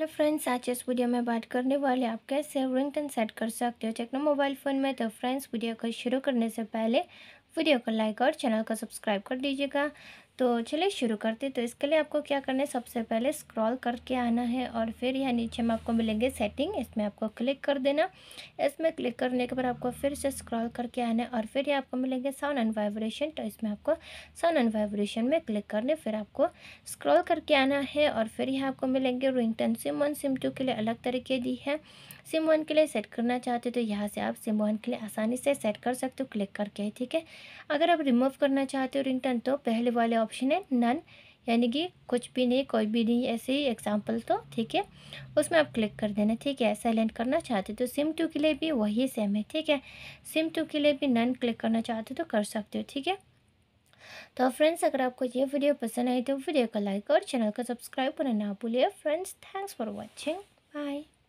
hello friends आज इस video में बात करने वाले आप कैसे रिंगटन सेट कर सकते हो टेक्नो मोबाइल फ़ोन में तो फ्रेंड्स वीडियो को शुरू करने से पहले वीडियो को लाइक और चैनल को सब्सक्राइब कर दीजिएगा तो चलिए शुरू करते तो इसके लिए आपको क्या करना है सबसे पहले स्क्रॉल करके आना है और फिर यहाँ नीचे में आपको मिलेंगे सेटिंग इसमें आपको क्लिक कर देना इसमें क्लिक करने के बाद आपको फिर से स्क्रॉल करके आना है और फिर ये आपको मिलेंगे साउंड एंड वाइब्रेशन तो इसमें आपको साउंड एंड वाइब्रेशन में क्लिक करने फिर आपको स्क्रॉल करके आना है और फिर यहाँ आपको मिलेंगे ringtone sim one sim two के लिए अलग तरीके दी है सिम वन के लिए सेट करना चाहते तो यहाँ से आप सिम वन के लिए आसानी से सेट कर सकते हो क्लिक करके ठीक है अगर आप रिमूव करना चाहते हो रिंगटन तो पहले वाले ऑप्शन है नन यानी कि कुछ भी नहीं कोई भी नहीं ऐसे ही एग्जाम्पल तो ठीक है उसमें आप क्लिक कर देना ठीक है साइलेंट करना चाहते तो सिम टू के लिए भी वही सेम है ठीक है सिम टू के लिए भी नन क्लिक करना चाहते तो कर सकते हो ठीक है तो फ्रेंड्स अगर आपको ये वीडियो पसंद आई तो वीडियो को लाइक और चैनल को सब्सक्राइब करना ना भूलिए friends thanks for watching bye